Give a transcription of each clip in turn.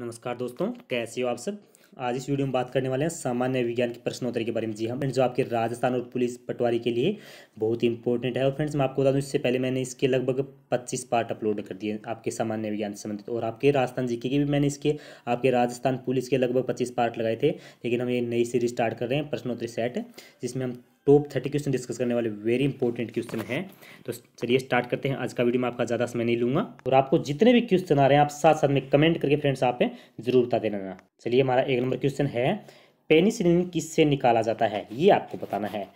नमस्कार दोस्तों कैसे हो आप सब आज इस वीडियो में बात करने वाले हैं सामान्य विज्ञान के प्रश्नोत्तर के बारे में जी हम हाँ, फ्रेंड्स जो आपके राजस्थान और पुलिस पटवारी के लिए बहुत ही इंपॉर्टेंट है और फ्रेंड्स मैं आपको बता दूं इससे पहले मैंने इसके लगभग 25 पार्ट अपलोड कर दिए आपके सामान्य विज्ञान से संबंधित और आपके राजस्थान जी के भी मैंने इसके आपके राजस्थान पुलिस के लगभग पच्चीस पार्ट लगाए थे लेकिन हम ये नई सीरीज स्टार्ट कर रहे हैं प्रश्नोत्तरी सेट जिसमें हम टॉप थर्टी क्वेश्चन डिस्कस करने वाले वेरी इंपॉर्टेंट क्वेश्चन हैं तो चलिए स्टार्ट करते हैं आज का वीडियो में आपका ज़्यादा समय नहीं लूँगा और आपको जितने भी क्वेश्चन आ रहे हैं आप साथ साथ में कमेंट करके फ्रेंड्स आप जरूर बता देना चलिए हमारा एक नंबर क्वेश्चन है पेनिसिलिन किससे निकाला जाता है ये आपको बताना है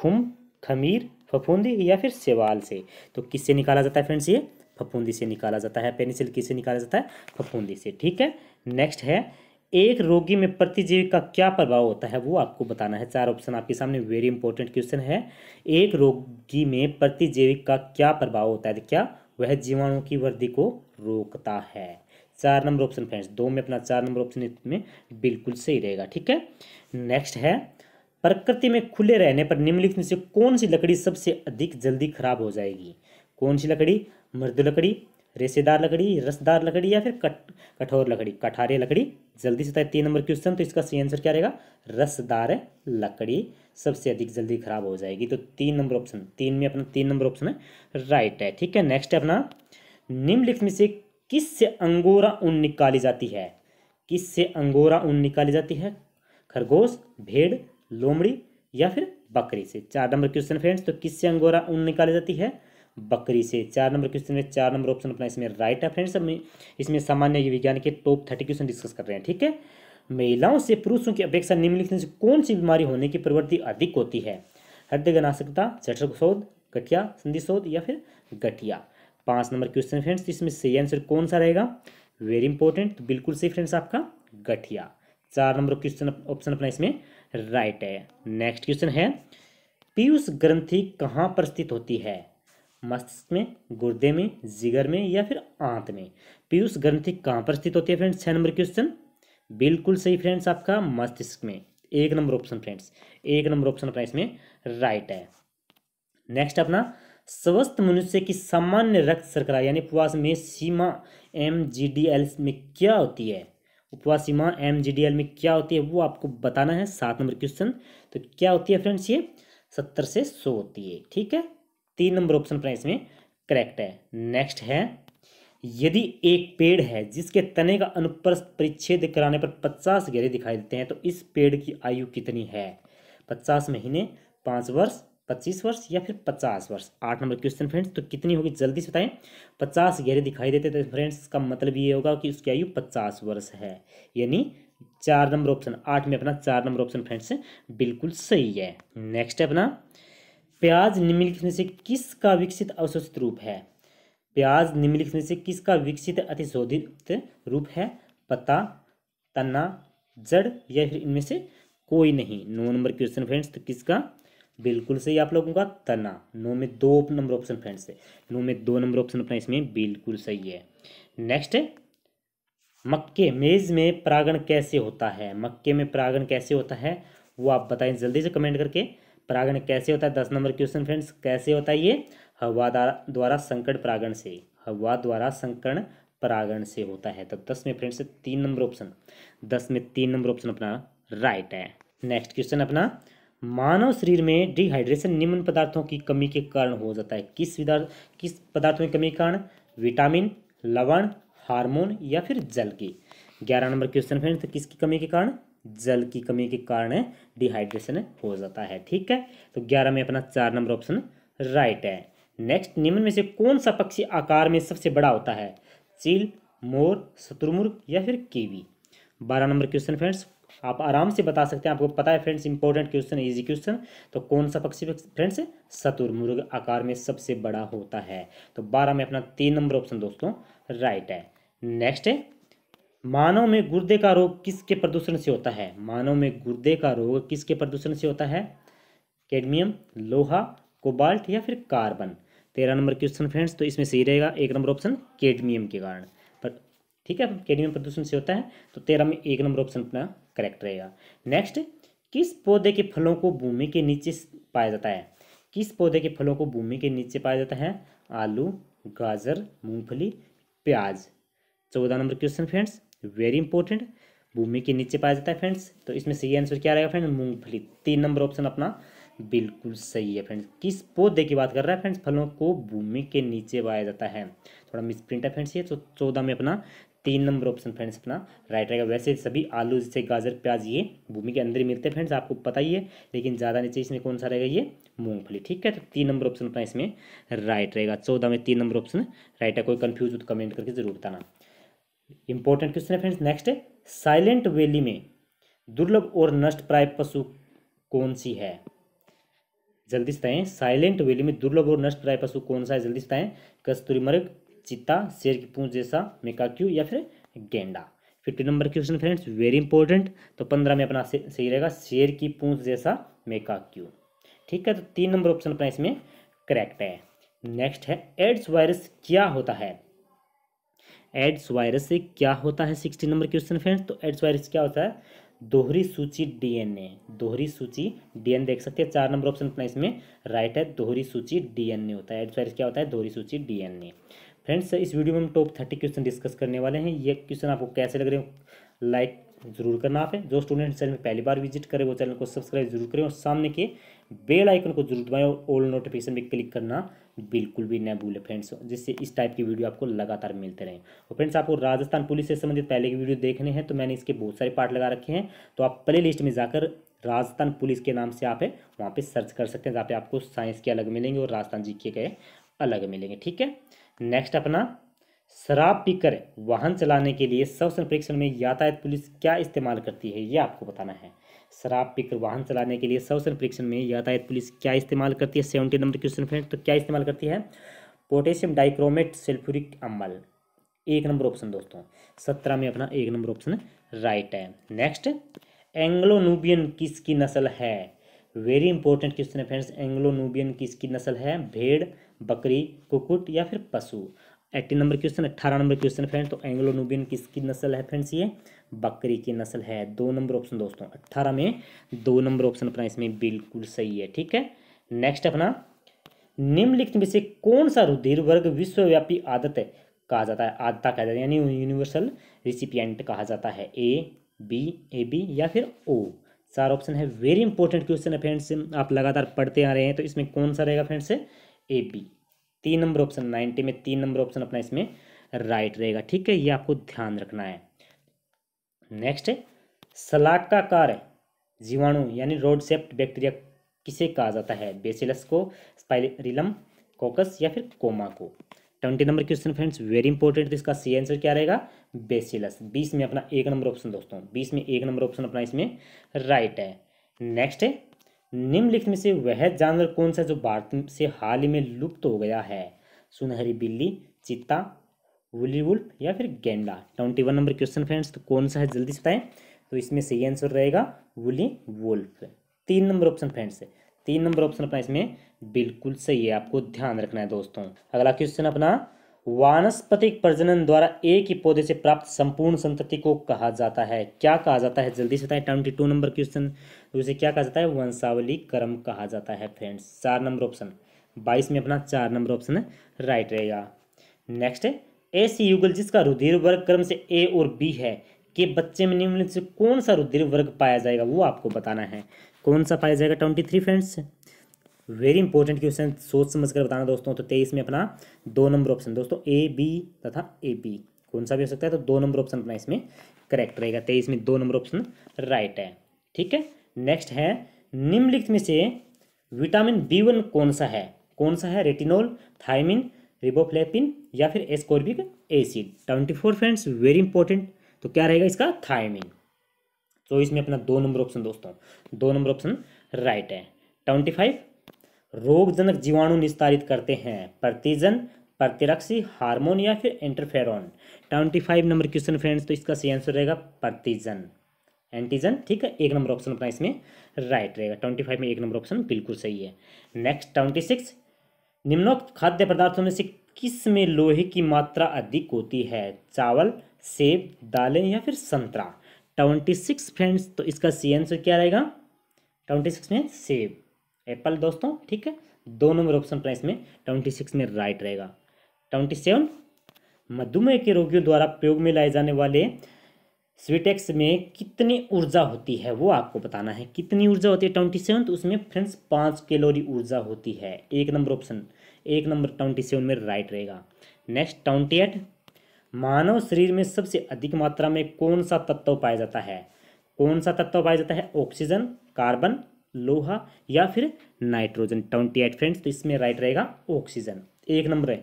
खुम खमीर फफूंदी या फिर सेवाल से तो किससे निकाला जाता है फ्रेंड्स ये फफूंदी से निकाला जाता है पेनिसिल किससे निकाला जाता है फफूंदी से ठीक है नेक्स्ट है एक रोगी में प्रतिजीवी का क्या प्रभाव होता है वो आपको बताना है चार ऑप्शन आपके सामने वेरी इंपॉर्टेंट क्वेश्चन है एक रोगी में प्रतिजीवी का क्या प्रभाव होता है क्या वह जीवाणु की वृद्धि को रोकता है चार नंबर ऑप्शन फ्रेंड्स दो में अपना चार नंबर ऑप्शन में बिल्कुल सही रहेगा ठीक है नेक्स्ट है प्रकृति में खुले रहने पर निम्नलिखित में से कौन सी लकड़ी सबसे अधिक जल्दी खराब हो जाएगी कौन सी लकड़ी मृदु लकड़ी रेसेदार लकड़ी रसदार लकड़ी या फिर कट कठोर लकड़ी कठारे लकड़ी जल्दी से तो तीन नंबर क्वेश्चन तो इसका सही आंसर क्या रहेगा रसदार लकड़ी सबसे अधिक जल्दी खराब हो जाएगी तो तीन नंबर ऑप्शन तीन में अपना तीन नंबर ऑप्शन है राइट है ठीक है नेक्स्ट है अपना निम्नलिखित में से किससे अंगोरा ऊन निकाली जाती है किससे अंगोरा ऊन निकाली जाती है खरगोश भेड़ लोमड़ी या फिर बकरी से चार नंबर क्वेश्चन फ्रेंड्स तो किससे अंगोरा ऊन निकाली जाती है बकरी से चार नंबर क्वेश्चन में चार नंबर ऑप्शन अपना इसमें राइट है फ्रेंड्स इसमें सामान्य विज्ञान के टॉप थर्टी क्वेश्चन डिस्कस कर रहे हैं ठीक है महिलाओं से पुरुषों की अपेक्षा निम्नलिखित से कौन सी बीमारी होने की प्रवृत्ति अधिक होती है हृदय गनाशकता जठर शोध गठिया संधिशोध या फिर गठिया पांच नंबर क्वेश्चन फ्रेंड्स इसमें सही आंसर कौन सा रहेगा वेरी इंपॉर्टेंट तो बिल्कुल सही फ्रेंड्स आपका गठिया चार नंबर क्वेश्चन ऑप्शन अपना इसमें राइट है नेक्स्ट क्वेश्चन है पीयूष ग्रंथि कहाँ पर स्थित होती है मस्तिष्क में गुर्दे में जिगर में या फिर आंत में पीयूष ग्रंथि कहाँ पर स्थित होती है फ्रेंड्स छः नंबर क्वेश्चन बिल्कुल सही फ्रेंड्स आपका मस्तिष्क में एक नंबर ऑप्शन फ्रेंड्स एक नंबर ऑप्शन अपना इसमें राइट है नेक्स्ट अपना स्वस्थ मनुष्य की सामान्य रक्त सरकरा यानी उपवास में सीमा एम जी डी एल में क्या होती है उपवास सीमा एम जी डी एल में क्या होती है वो आपको बताना है सात नंबर क्वेश्चन तो क्या होती है फ्रेंड्स ये सत्तर से सौ होती है ठीक है तीन नंबर ऑप्शन अपना इसमें करेक्ट है नेक्स्ट है यदि एक पेड़ है जिसके तने का अनुप्रस्थ परिच्छेद कराने पर पचास घेरे दिखाई देते हैं तो इस पेड़ की आयु कितनी है पचास महीने पाँच वर्ष पच्चीस वर्ष या फिर पचास वर्ष आठ नंबर क्वेश्चन फ्रेंड्स तो कितनी होगी जल्दी से बताएं पचास घेरे दिखाई देते तो फ्रेंड्स का मतलब ये होगा कि उसकी आयु पचास वर्ष है यानी चार नंबर ऑप्शन आठ में अपना चार नंबर ऑप्शन फ्रेंड्स बिल्कुल सही है नेक्स्ट है अपना प्याज निम्नलिखित में से किसका विकसित अवशोषित रूप है प्याज निम्नलिखित में से किसका विकसित अतिशोधित रूप है पता तना जड़ या फिर इनमें से कोई नहीं नौ नंबर क्वेश्चन फ्रेंड्स तो किसका बिल्कुल सही आप लोगों का तना नौ में दो नंबर ऑप्शन फ्रेंड्स है नौ में दो नंबर ऑप्शन अपना इसमें बिल्कुल सही है नेक्स्ट मक्के मेज़ में परागण कैसे होता है मक्के में परागण कैसे होता है वो आप बताएं जल्दी से कमेंट करके परागण कैसे होता है दस नंबर क्वेश्चन फ्रेंड्स कैसे होता है ये हवा द्वारा संकट परागण से हवा द्वारा संकरण परागण से होता है तो दस में फ्रेंड्स तीन नंबर ऑप्शन दस में तीन नंबर ऑप्शन अपना राइट है नेक्स्ट क्वेश्चन अपना मानव शरीर में डिहाइड्रेशन निम्न पदार्थों की कमी के कारण हो जाता है किस किस पदार्थ में कमी के कारण विटामिन लवण हार्मोन या फिर जल की ग्यारह नंबर क्वेश्चन फ्रेंड्स किसकी कमी के कारण जल की कमी के कारण डिहाइड्रेशन हो जाता है ठीक है तो ग्यारह में अपना चार नंबर ऑप्शन राइट है नेक्स्ट निम्न में से कौन सा पक्षी आकार में सबसे बड़ा होता है चील मोर शत्रुमुर्ग या फिर केवी बारह नंबर क्वेश्चन फ्रेंड्स आप आराम से बता सकते हैं आपको पता है friends important question easy question तो कौन सा पक्षी फ्रेंड्स शतुर्मुर्ग आकार में सबसे बड़ा होता है तो बारह में अपना तीन नंबर ऑप्शन दोस्तों राइट है नेक्स्ट है मानव में गुर्दे का रोग किसके प्रदूषण से होता है मानव में गुर्दे का रोग किसके प्रदूषण से होता है कैडमियम लोहा कोबाल्ट या फिर कार्बन तेरह नंबर क्वेश्चन फ्रेंड्स तो इसमें सही रहेगा एक नंबर ऑप्शन कैडमियम के कारण पर ठीक है कैडमियम प्रदूषण से होता है तो तेरह में एक नंबर ऑप्शन अपना करेक्ट रहेगा नेक्स्ट किस पौधे के फलों को भूमि के नीचे पाया जाता है किस पौधे के फलों को भूमि के नीचे पाया जाता है आलू गाजर मूंगफली प्याज चौदह number question friends very important भूमि के नीचे पाया जाता है फ्रेंड्स तो इसमें सही आंसर क्या रहेगा फ्रेंड मूंगफली तीन नंबर ऑप्शन अपना बिल्कुल सही है फ्रेंड्स किस पौधे की बात कर रहा है फ्रेंड्स फलों को भूमि के नीचे पाया जाता है थोड़ा प्रिंट है फ्रेंड्स ये तो चौदह में अपना तीन नंबर ऑप्शन फ्रेंड्स अपना राइट रहेगा वैसे सभी आलू जैसे गाजर प्याज ये भूमि के अंदर ही मिलते हैं फ्रेंड्स आपको पता ही है लेकिन ज़्यादा नीचे इसमें कौन सा रहेगा ये मूंगफली ठीक है तो तीन नंबर ऑप्शन अपना इसमें राइट रहेगा चौदह में तीन नंबर ऑप्शन राइट है कोई कन्फ्यूज हो तो कमेंट करके जरूर बताना इंपॉर्टेंट क्वेश्चन है फ्रेंड्स नेक्स्ट है साइलेंट वैली में दुर्लभ और नष्ट प्राय पशु कौन सी है जल्दी से बताएं साइलेंट वैली में दुर्लभ और नष्ट प्राय पशु कौन सा है जल्दी से बताएं कस्तूरी मर्ग चिता शेर की पूंछ जैसा मेकाक्यू या फिर गेंडा fifty number question friends very important तो पंद्रह में अपना सही रहेगा शेर की पूंछ जैसा मेकाक्यू ठीक है तो तीन नंबर ऑप्शन अपना इसमें करेक्ट है नेक्स्ट है एड्स वायरस क्या होता है एड्स वायरस से क्या होता है सिक्सटी नंबर क्वेश्चन फ्रेंड्स तो एड्स वायरस क्या होता है दोहरी सूची डीएनए दोहरी सूची डीएनए देख सकते हैं चार नंबर ऑप्शन अपना इसमें राइट है दोहरी सूची डीएनए होता है एड्स वायरस क्या होता है दोहरी सूची डीएनए फ्रेंड्स इस वीडियो में हम टॉप थर्टी क्वेश्चन डिस्कस करने वाले हैं ये क्वेश्चन आपको कैसे लग रहे हो लाइक ज़रूर करना आप जो स्टूडेंट चैनल पहली बार विजिट करें वो चैनल को सब्सक्राइब जरूर करें और सामने के बेल आइकन को जरूर दबाएं और ऑल नोटिफिकेशन पे क्लिक करना बिल्कुल भी न भूलें फ्रेंड्स जिससे इस टाइप की वीडियो आपको लगातार मिलते रहें और फ्रेंड्स आपको राजस्थान पुलिस से संबंधित पहले की वीडियो देखने हैं तो मैंने इसके बहुत सारे पार्ट लगा रखे हैं तो आप प्ले लिस्ट में जाकर राजस्थान पुलिस के नाम से आप है वहाँ पर सर्च कर सकते हैं जहाँ पे आपको साइंस के अलग मिलेंगे और राजस्थान जी के अलग मिलेंगे ठीक है नेक्स्ट अपना शराब पीकर वाहन चलाने के लिए सव परीक्षण में यातायात पुलिस क्या इस्तेमाल करती है ये आपको बताना है शराब पीकर वाहन चलाने के लिए सवसन परीक्षण में यातायात पुलिस क्या इस्तेमाल करती है सेवेंटी नंबर क्वेश्चन फ्रेंड तो क्या इस्तेमाल करती है पोटेशियम डाइक्रोमेट सल्फ्यूरिक अम्बल एक नंबर ऑप्शन दोस्तों सत्रह में अपना एक नंबर ऑप्शन राइट है नेक्स्ट एंग्लो नूबियन किसकी नस्ल है वेरी इंपॉर्टेंट क्वेश्चन है फ्रेंड्स एंग्लो नूबियन किसकी नस्ल है भेड़ बकरी कुकुट या फिर पशु एट्टीन नंबर क्वेश्चन अट्ठारह नंबर क्वेश्चन फ्रेंड तो एंग्लो नूबियन किसकी नस्ल है फ्रेंड्स ये बकरी की नस्ल है दो नंबर ऑप्शन दोस्तों अट्ठारह में दो नंबर ऑप्शन अपना इसमें बिल्कुल सही है ठीक है नेक्स्ट अपना निम्नलिखित में से कौन सा रुधिर वर्ग विश्वव्यापी आदत कहा जाता है आदता कहा जाता है यानी यूनिवर्सल रिसिपियंट कहा जाता है ए बी ए बी या फिर ओ चार ऑप्शन है वेरी इंपॉर्टेंट क्वेश्चन है फ्रेंड्स आप लगातार पढ़ते आ रहे हैं तो इसमें कौन सा रहेगा फ्रेंड्स ए बी तीन नंबर ऑप्शन नाइन्टी में तीन नंबर ऑप्शन अपना इसमें राइट रहेगा ठीक है ये आपको ध्यान रखना है नेक्स्ट है सलाक का कार्य जीवाणु यानी रोड सेप्ट बैक्टीरिया किसे कहा जाता है बेसिलस को स्पाइरिलम कोकस या फिर कोमा को twenty number question friends very important इसका सी आंसर क्या रहेगा बेसिलस बीस में अपना एक नंबर ऑप्शन दोस्तों बीस में एक नंबर ऑप्शन अपना इसमें राइट है नेक्स्ट है निम्नलिखित में से वह जानवर कौन सा जो भारत से हाल ही में लुप्त हो गया है सुनहरी बिल्ली चित्ता वुली वुल्फ या फिर गेंडा twenty one number question friends तो कौन सा है जल्दी से बताएं तो इसमें सही आंसर रहेगा वुली वुल्फ तीन नंबर ऑप्शन फ्रेंड्स है तीन नंबर ऑप्शन अपना इसमें बिल्कुल सही है आपको ध्यान रखना है दोस्तों अगला क्वेश्चन अपना वानस्पतिक प्रजनन द्वारा एक ही पौधे से प्राप्त संपूर्ण संतति को कहा जाता है क्या कहा जाता है जल्दी से बताएं ट्वेंटी टू नंबर क्वेश्चन तो उसे क्या कहा जाता है वंशावली क्रम कहा जाता है फ्रेंड्स चार नंबर ऑप्शन बाईस में अपना चार नंबर ऑप्शन राइट रहेगा नेक्स्ट है ऐसी युगल जिसका रुधिर वर्ग क्रम से ए और बी है के बच्चे में निम्नलिखित से कौन सा रुधिर वर्ग पाया जाएगा वो आपको बताना है कौन सा पाया जाएगा twenty three friends very important question सोच समझ कर बताना दोस्तों तो तेईस में अपना दो नंबर ऑप्शन दोस्तों ए बी तथा ए बी कौन सा भी हो सकता है तो दो नंबर ऑप्शन अपना इसमें करेक्ट रहेगा तेईस में दो नंबर ऑप्शन राइट है ठीक है नेक्स्ट है निम्नलिखित में से विटामिन बी वन कौन सा है कौन सा है रेटिनोल थायमिन रिबोफ्लेपिन या फिर ascorbic acid twenty four friends very important तो क्या रहेगा इसका थायमिन तो इसमें अपना दो नंबर ऑप्शन दोस्तों दो नंबर ऑप्शन राइट है ट्वेंटी फाइव रोगजनक जीवाणु निस्तारित करते हैं प्रतिजन प्रतिरक्षी हार्मोन या फिर interferon twenty five number question friends तो इसका सही आंसर रहेगा प्रतिजन एंटीजन ठीक है एक नंबर ऑप्शन अपना इसमें राइट रहेगा ट्वेंटी फाइव में एक नंबर ऑप्शन बिल्कुल सही है नेक्स्ट ट्वेंटी सिक्स निम्नोक्त खाद्य पदार्थों में से किस में लोहे की मात्रा अधिक होती है चावल सेब दालें या फिर संतरा ट्वेंटी सिक्स फ्रेंड्स तो इसका सी आंसर क्या रहेगा ट्वेंटी सिक्स में सेब एप्पल दोस्तों ठीक है दो नंबर ऑप्शन अपना इसमें ट्वेंटी सिक्स में राइट रहेगा ट्वेंटी सेवन मधुमेह के रोगियों द्वारा प्रयोग में लाए जाने वाले स्वीटेक्स में कितनी ऊर्जा होती है वो आपको बताना है कितनी ऊर्जा होती है ट्वेंटी सेवन तो उसमें फ्रेंड्स पाँच कैलोरी ऊर्जा होती है एक नंबर ऑप्शन एक नंबर ट्वेंटी सेवन में राइट रहेगा नेक्स्ट ट्वेंटी एट मानव शरीर में सबसे अधिक मात्रा में कौन सा तत्व पाया जाता है कौन सा तत्व पाया जाता है ऑक्सीजन कार्बन लोहा या फिर नाइट्रोजन ट्वेंटी एट फ्रेंड्स तो इसमें राइट रहेगा ऑक्सीजन एक नंबर है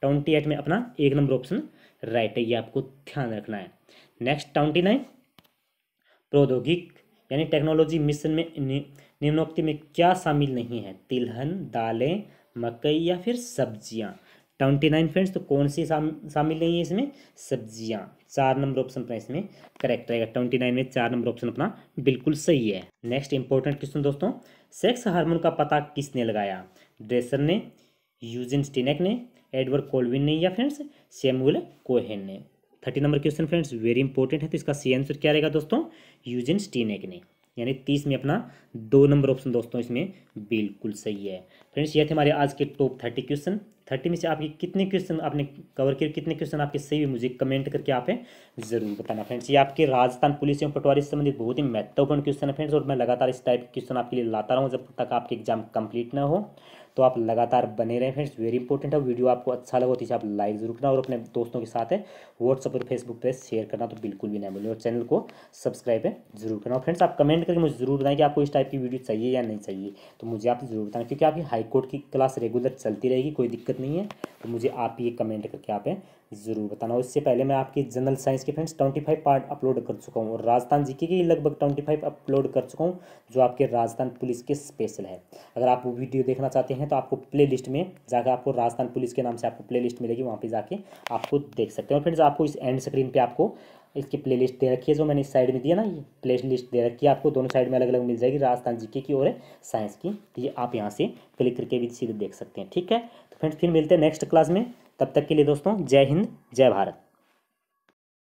ट्वेंटी एट में अपना एक नंबर ऑप्शन राइट है ये आपको ध्यान रखना है नेक्स्ट ट्वेंटी नाइन प्रौद्योगिक यानी टेक्नोलॉजी मिशन में निम्नोक्ति में क्या शामिल नहीं है तिलहन दालें मकई या फिर सब्जियां ट्वेंटी नाइन फ्रेंड्स तो कौन सी शामिल नहीं है इसमें सब्जियाँ चार नंबर ऑप्शन अपना इसमें करेक्ट रहेगा ट्वेंटी नाइन में चार नंबर ऑप्शन अपना बिल्कुल सही है नेक्स्ट इंपॉर्टेंट क्वेश्चन दोस्तों सेक्स हार्मोन का पता किसने लगाया ड्रेसर ने यूजिन स्टिनेक ने एडवर्ड कोल्विन ने या फ्रेंड्स सेमुअल कोहेन ने thirty number question friends very important है तो इसका सी आंसर क्या रहेगा दोस्तों यूजिन स्टीनेक ने यानी तीस में अपना दो नंबर ऑप्शन दोस्तों इसमें बिल्कुल सही है फ्रेंड्स ये थे हमारे आज के टॉप थर्टी क्वेश्चन थर्टी में से आपके कितने क्वेश्चन आपने कवर किए कितने क्वेश्चन आपके सही भी मुझे कमेंट करके आप जरूर बताना फ्रेंड्स ये आपके राजस्थान पुलिस एवं पटवारी से संबंधित बहुत ही महत्वपूर्ण क्वेश्चन है फ्रेंड्स और मैं लगातार इस टाइप के क्वेश्चन आपके लिए लाता हूँ जब तक आपके एग्जाम कंप्लीट ना हो तो आप लगातार बने रहें फ्रेंड्स वेरी इंपॉर्टेंट है वीडियो आपको अच्छा लगा तो इसे आप लाइक जरूर करना और अपने दोस्तों के साथ है व्हाट्सअप और फेसबुक पर शेयर करना तो बिल्कुल भी नहीं बोले और चैनल को सब्सक्राइब है जरूर करना और फ्रेंड्स आप कमेंट करके मुझे जरूर बताएं कि आपको इस टाइप की वीडियो चाहिए या नहीं चाहिए तो मुझे आप जरूर बताएं क्योंकि आपकी हाईकोर्ट की क्लास रेगुलर चलती रहेगी कोई दिक्कत नहीं है तो मुझे आप ये कमेंट करके आप ज़रूर बताना उससे पहले मैं आपकी जनरल साइंस के friends twenty five part upload कर चुका हूँ और राजस्थान जीके के लगभग ट्वेंटी फाइव अपलोड कर चुका हूँ जो आपके राजस्थान पुलिस के स्पेशल है अगर आप वो वीडियो देखना चाहते हैं तो आपको प्ले लिस्ट में जाकर आपको राजस्थान पुलिस के नाम से आपको प्ले लिस्ट मिलेगी वहाँ पर जाके आपको देख सकते हो फ्रेंड्स आपको इस एंड स्क्रीन पर आपको इसकी लिस्ट दे रखी है जो मैंने इस साइड में दिया ना ये प्ले लिस्ट दे रखी है आपको दोनों साइड में अलग अलग मिल जाएगी राजस्थान जीके की और साइंस की तो ये आप यहाँ से क्लिक करके भी सीधे देख सकते हैं ठीक है फ्रेंड्स फिर मिलते हैं नेक्स्ट क्लास में तब तक के लिए दोस्तों जय हिंद जय भारत